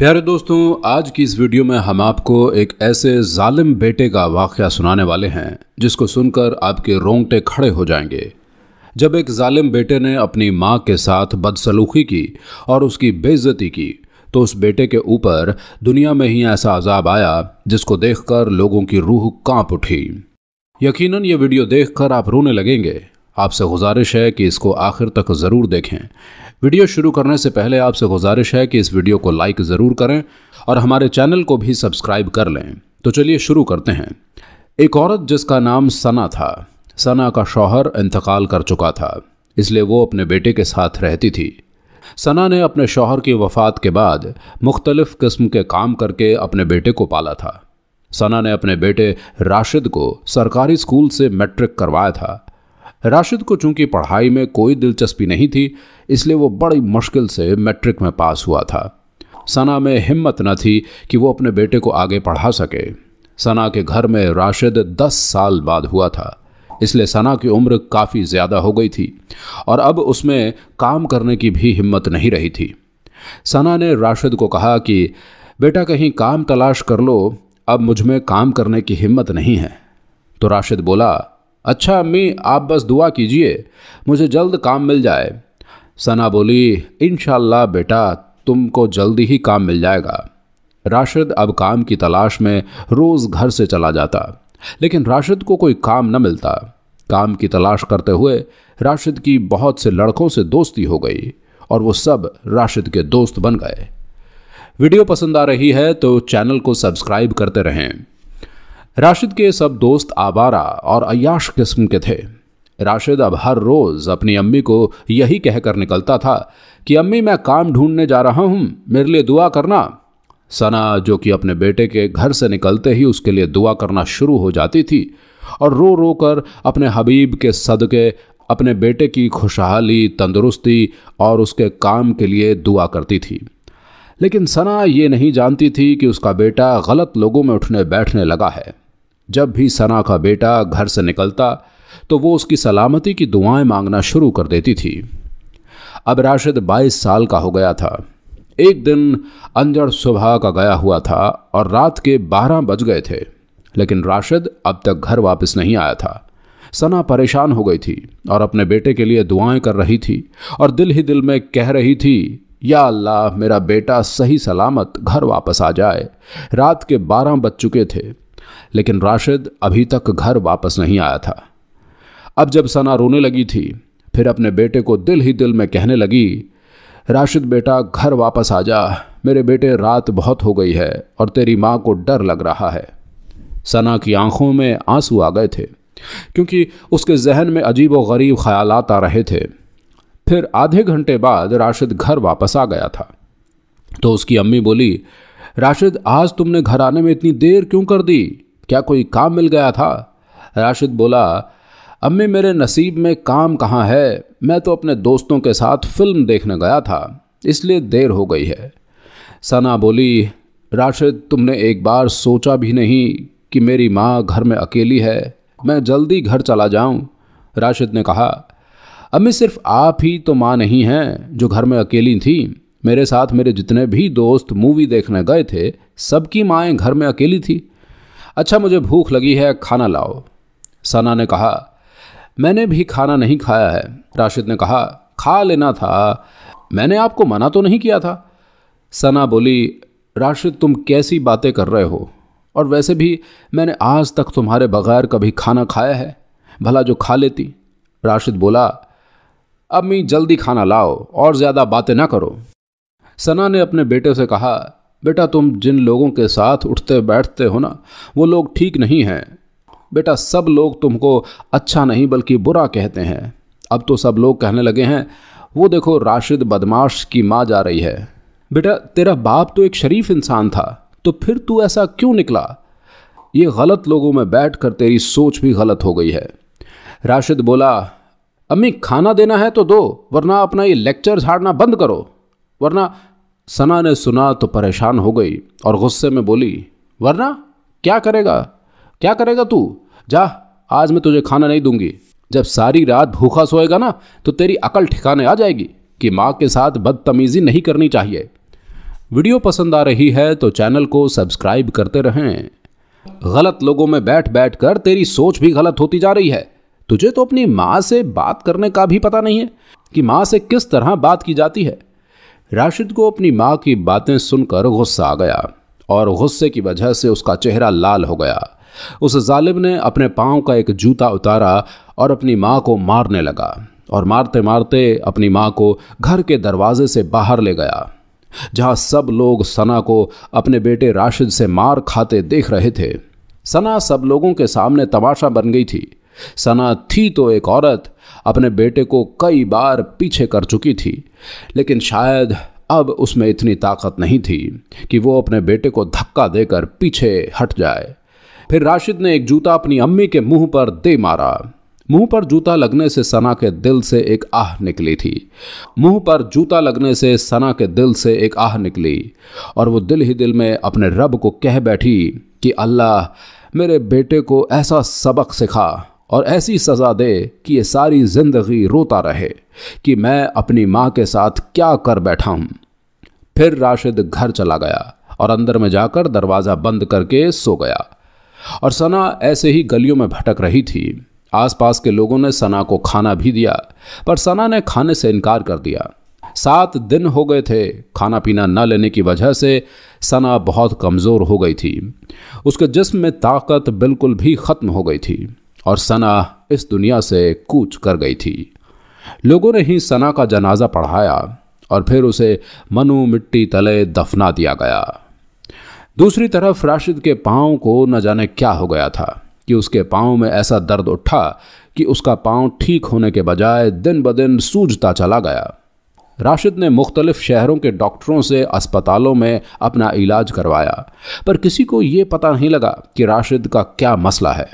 प्यारे दोस्तों आज की इस वीडियो में हम आपको एक ऐसे जालिम बेटे का वाक़ सुनाने वाले हैं जिसको सुनकर आपके रोंगटे खड़े हो जाएंगे जब एक जालिम बेटे ने अपनी माँ के साथ बदसलूकी की और उसकी बेइज्जती की तो उस बेटे के ऊपर दुनिया में ही ऐसा अजाब आया जिसको देखकर लोगों की रूह कांप उठी यकीनन ये वीडियो देखकर आप रोने लगेंगे आपसे गुजारिश है कि इसको आखिर तक ज़रूर देखें वीडियो शुरू करने से पहले आपसे गुजारिश है कि इस वीडियो को लाइक ज़रूर करें और हमारे चैनल को भी सब्सक्राइब कर लें तो चलिए शुरू करते हैं एक औरत जिसका नाम सना था सना का शौहर इंतकाल कर चुका था इसलिए वो अपने बेटे के साथ रहती थी सना ने अपने शौहर की वफात के बाद मुख्तलिफ़ किस्म के काम करके अपने बेटे को पाला था सना ने अपने बेटे राशिद को सरकारी स्कूल से मैट्रिक करवाया था राशिद को चूंकि पढ़ाई में कोई दिलचस्पी नहीं थी इसलिए वो बड़ी मुश्किल से मैट्रिक में पास हुआ था सना में हिम्मत न थी कि वो अपने बेटे को आगे पढ़ा सके सना के घर में राशिद दस साल बाद हुआ था इसलिए सना की उम्र काफ़ी ज़्यादा हो गई थी और अब उसमें काम करने की भी हिम्मत नहीं रही थी सना ने राशिद को कहा कि बेटा कहीं काम तलाश कर लो अब मुझ में काम करने की हिम्मत नहीं है तो राशिद बोला अच्छा अम्मी आप बस दुआ कीजिए मुझे जल्द काम मिल जाए सना बोली इन बेटा तुमको जल्दी ही काम मिल जाएगा राशिद अब काम की तलाश में रोज़ घर से चला जाता लेकिन राशिद को कोई काम न मिलता काम की तलाश करते हुए राशिद की बहुत से लड़कों से दोस्ती हो गई और वो सब राशिद के दोस्त बन गए वीडियो पसंद आ रही है तो चैनल को सब्सक्राइब करते रहें राशिद के सब दोस्त आवारा और अयाश किस्म के थे राशिद अब हर रोज़ अपनी अम्मी को यही कहकर निकलता था कि अम्मी मैं काम ढूंढने जा रहा हूँ मेरे लिए दुआ करना सना जो कि अपने बेटे के घर से निकलते ही उसके लिए दुआ करना शुरू हो जाती थी और रो रो कर अपने हबीब के सदके अपने बेटे की खुशहाली तंदुरुस्ती और उसके काम के लिए दुआ करती थी लेकिन सना ये नहीं जानती थी कि उसका बेटा गलत लोगों में उठने बैठने लगा है जब भी सना का बेटा घर से निकलता तो वो उसकी सलामती की दुआएं मांगना शुरू कर देती थी अब राशिद 22 साल का हो गया था एक दिन अंजड़ सुबह का गया हुआ था और रात के 12 बज गए थे लेकिन राशिद अब तक घर वापस नहीं आया था सना परेशान हो गई थी और अपने बेटे के लिए दुआएं कर रही थी और दिल ही दिल में कह रही थी या अल्लाह मेरा बेटा सही सलामत घर वापस आ जाए रात के बारह बज चुके थे लेकिन राशिद अभी तक घर वापस नहीं आया था अब जब सना रोने लगी थी फिर अपने बेटे को दिल ही दिल में कहने लगी राशिद बेटा घर वापस आ जा मेरे बेटे रात बहुत हो गई है और तेरी माँ को डर लग रहा है सना की आंखों में आंसू आ गए थे क्योंकि उसके जहन में अजीब व गरीब ख्याल आ रहे थे फिर आधे घंटे बाद राशिद घर वापस आ गया था तो उसकी अम्मी बोली राशिद आज तुमने घर आने में इतनी देर क्यों कर दी क्या कोई काम मिल गया था राशिद बोला अम्मी मेरे नसीब में काम कहाँ है मैं तो अपने दोस्तों के साथ फिल्म देखने गया था इसलिए देर हो गई है सना बोली राशिद तुमने एक बार सोचा भी नहीं कि मेरी माँ घर में अकेली है मैं जल्दी घर चला जाऊँ राशिद ने कहा अम्मी सिर्फ आप ही तो माँ नहीं हैं जो घर में अकेली थी मेरे साथ मेरे जितने भी दोस्त मूवी देखने गए थे सबकी माएँ घर में अकेली थी अच्छा मुझे भूख लगी है खाना लाओ सना ने कहा मैंने भी खाना नहीं खाया है राशिद ने कहा खा लेना था मैंने आपको मना तो नहीं किया था सना बोली राशिद तुम कैसी बातें कर रहे हो और वैसे भी मैंने आज तक तुम्हारे बगैर कभी खाना खाया है भला जो खा लेती राशिद बोला अम्मी जल्दी खाना लाओ और ज़्यादा बातें ना करो सना ने अपने बेटे से कहा बेटा तुम जिन लोगों के साथ उठते बैठते हो ना वो लोग ठीक नहीं हैं बेटा सब लोग तुमको अच्छा नहीं बल्कि बुरा कहते हैं अब तो सब लोग कहने लगे हैं वो देखो राशिद बदमाश की माँ जा रही है बेटा तेरा बाप तो एक शरीफ इंसान था तो फिर तू ऐसा क्यों निकला ये गलत लोगों में बैठ कर तेरी सोच भी गलत हो गई है राशिद बोला अम्मी खाना देना है तो दो वरना अपना ये लेक्चर झाड़ना बंद करो वरना सना ने सुना तो परेशान हो गई और गुस्से में बोली वरना क्या करेगा क्या करेगा तू जा आज मैं तुझे खाना नहीं दूंगी जब सारी रात भूखा सोएगा ना तो तेरी अकल ठिकाने आ जाएगी कि माँ के साथ बदतमीज़ी नहीं करनी चाहिए वीडियो पसंद आ रही है तो चैनल को सब्सक्राइब करते रहें गलत लोगों में बैठ बैठ कर तेरी सोच भी गलत होती जा रही है तुझे तो अपनी माँ से बात करने का भी पता नहीं है कि माँ से किस तरह बात की जाती है राशिद को अपनी माँ की बातें सुनकर गुस्सा आ गया और गुस्से की वजह से उसका चेहरा लाल हो गया उस जालिब ने अपने पाँव का एक जूता उतारा और अपनी माँ को मारने लगा और मारते मारते अपनी माँ को घर के दरवाजे से बाहर ले गया जहाँ सब लोग सना को अपने बेटे राशिद से मार खाते देख रहे थे सना सब लोगों के सामने तमाशा बन गई थी सना थी तो एक औरत अपने बेटे को कई बार पीछे कर चुकी थी लेकिन शायद अब उसमें इतनी ताकत नहीं थी कि वो अपने बेटे को धक्का देकर पीछे हट जाए फिर राशिद ने एक जूता अपनी अम्मी के मुंह पर दे मारा मुंह पर जूता लगने से सना के दिल से एक आह निकली थी मुंह पर जूता लगने से सना के दिल से एक आह निकली और वो दिल ही दिल में अपने रब को कह बैठी कि अल्लाह मेरे बेटे को ऐसा सबक सिखा और ऐसी सज़ा दे कि ये सारी ज़िंदगी रोता रहे कि मैं अपनी माँ के साथ क्या कर बैठा हूँ फिर राशिद घर चला गया और अंदर में जाकर दरवाज़ा बंद करके सो गया और सना ऐसे ही गलियों में भटक रही थी आसपास के लोगों ने सना को खाना भी दिया पर सना ने खाने से इनकार कर दिया सात दिन हो गए थे खाना पीना न लेने की वजह से सना बहुत कमज़ोर हो गई थी उसके जिस्म में ताकत बिल्कुल भी ख़त्म हो गई थी और सना इस दुनिया से कूच कर गई थी लोगों ने ही सना का जनाजा पढ़ाया और फिर उसे मनु मिट्टी तले दफना दिया गया दूसरी तरफ राशिद के पाँव को न जाने क्या हो गया था कि उसके पाँव में ऐसा दर्द उठा कि उसका पाँव ठीक होने के बजाय दिन ब दिन सूझता चला गया राशिद ने मुख्तलिफ़ शहरों के डॉक्टरों से अस्पतालों में अपना इलाज करवाया पर किसी को ये पता नहीं लगा कि राशिद का क्या मसला है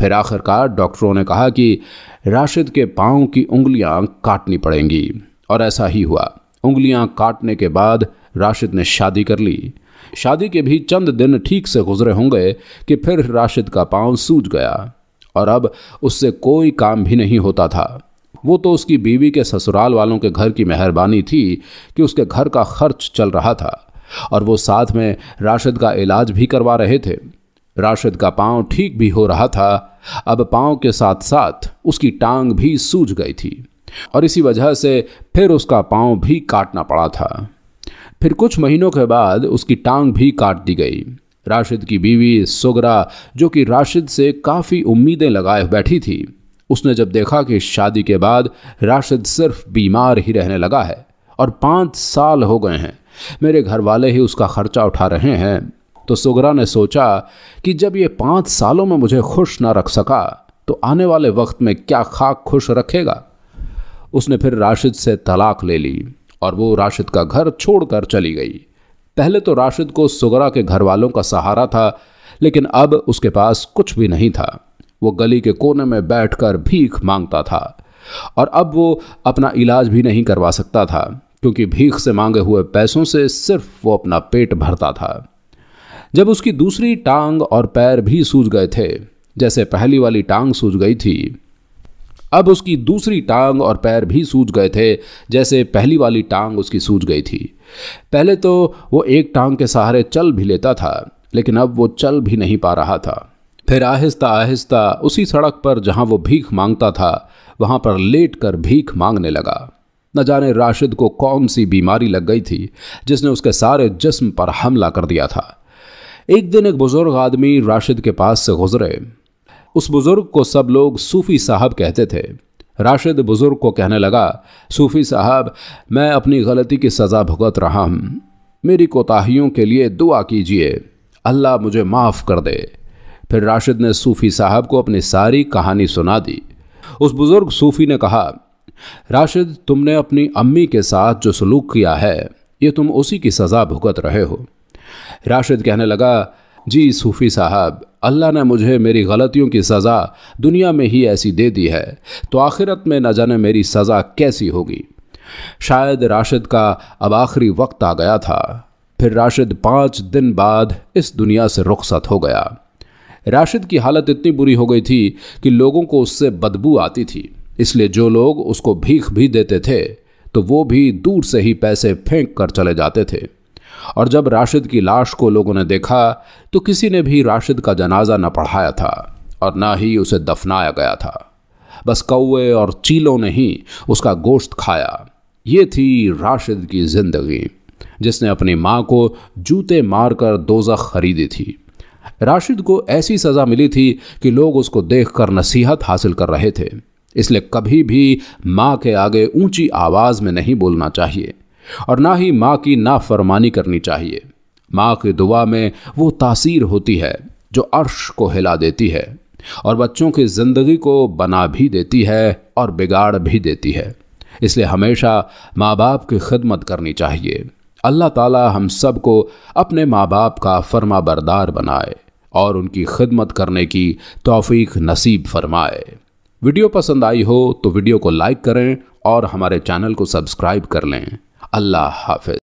फिर आखिरकार डॉक्टरों ने कहा कि राशिद के पाँव की उंगलियां काटनी पड़ेंगी और ऐसा ही हुआ उंगलियां काटने के बाद राशिद ने शादी कर ली शादी के भी चंद दिन ठीक से गुजरे होंगे कि फिर राशिद का पाँव सूज गया और अब उससे कोई काम भी नहीं होता था वो तो उसकी बीवी के ससुराल वालों के घर की मेहरबानी थी कि उसके घर का खर्च चल रहा था और वो साथ में राशिद का इलाज भी करवा रहे थे राशिद का पांव ठीक भी हो रहा था अब पांव के साथ साथ उसकी टांग भी सूज गई थी और इसी वजह से फिर उसका पांव भी काटना पड़ा था फिर कुछ महीनों के बाद उसकी टांग भी काट दी गई राशिद की बीवी सुगरा जो कि राशिद से काफ़ी उम्मीदें लगाए बैठी थी उसने जब देखा कि शादी के बाद राशिद सिर्फ बीमार ही रहने लगा है और पाँच साल हो गए हैं मेरे घर वाले ही उसका खर्चा उठा रहे हैं तो सुगरा ने सोचा कि जब ये पाँच सालों में मुझे खुश ना रख सका तो आने वाले वक्त में क्या खाक खुश रखेगा उसने फिर राशिद से तलाक ले ली और वो राशिद का घर छोड़कर चली गई पहले तो राशिद को सुगरा के घर वालों का सहारा था लेकिन अब उसके पास कुछ भी नहीं था वो गली के कोने में बैठकर भीख मांगता था और अब वो अपना इलाज भी नहीं करवा सकता था क्योंकि भीख से मांगे हुए पैसों से सिर्फ वो अपना पेट भरता था जब उसकी दूसरी टांग और पैर भी सूज गए थे जैसे पहली वाली टांग सूज गई थी अब उसकी दूसरी टांग और पैर भी सूज गए थे जैसे पहली वाली टांग उसकी सूज गई थी पहले तो वो एक टांग के सहारे चल भी लेता था लेकिन अब वो चल भी नहीं पा रहा था फिर आहिस्ता आहिस्ता उसी सड़क पर जहाँ वो भीख मांगता था वहाँ पर लेट कर भीख मांगने लगा न जाने राशिद को कौन सी बीमारी लग गई थी जिसने उसके सारे जिस्म पर हमला कर दिया था एक दिन एक बुजुर्ग आदमी राशिद के पास से गुजरे उस बुजुर्ग को सब लोग सूफी साहब कहते थे राशिद बुजुर्ग को कहने लगा सूफी साहब मैं अपनी गलती की सज़ा भुगत रहा हूँ मेरी कोताहियों के लिए दुआ कीजिए अल्लाह मुझे माफ़ कर दे फिर राशिद ने सूफ़ी साहब को अपनी सारी कहानी सुना दी उस बुज़ुर्ग सूफ़ी ने कहा राशिद तुमने अपनी अम्मी के साथ जो सलूक किया है ये तुम उसी की सज़ा भुगत रहे हो राशिद कहने लगा जी सूफ़ी साहब अल्लाह ने मुझे मेरी गलतियों की सज़ा दुनिया में ही ऐसी दे दी है तो आखिरत में न जाने मेरी सज़ा कैसी होगी शायद राशिद का अब आखिरी वक्त आ गया था फिर राशिद पाँच दिन बाद इस दुनिया से रुखसत हो गया राशिद की हालत इतनी बुरी हो गई थी कि लोगों को उससे बदबू आती थी इसलिए जो लोग उसको भीख भी देते थे तो वो भी दूर से ही पैसे फेंक कर चले जाते थे और जब राशिद की लाश को लोगों ने देखा तो किसी ने भी राशिद का जनाजा न पढ़ाया था और ना ही उसे दफनाया गया था बस कौए और चीलों ने ही उसका गोश्त खाया ये थी राशिद की ज़िंदगी जिसने अपनी माँ को जूते मारकर दोजख खरीदी थी राशिद को ऐसी सज़ा मिली थी कि लोग उसको देखकर नसीहत हासिल कर रहे थे इसलिए कभी भी माँ के आगे ऊंची आवाज़ में नहीं बोलना चाहिए और ना ही माँ की नाफरमानी करनी चाहिए माँ की दुआ में वो तासीर होती है जो अर्श को हिला देती है और बच्चों की ज़िंदगी को बना भी देती है और बिगाड़ भी देती है इसलिए हमेशा माँ बाप की खिदमत करनी चाहिए अल्लाह ताला हम सब को अपने माँ बाप का फर्मा बरदार बनाए और उनकी खिदमत करने की तौफीक नसीब फरमाए वीडियो पसंद आई हो तो वीडियो को लाइक करें और हमारे चैनल को सब्सक्राइब कर लें अल्लाह हाफिज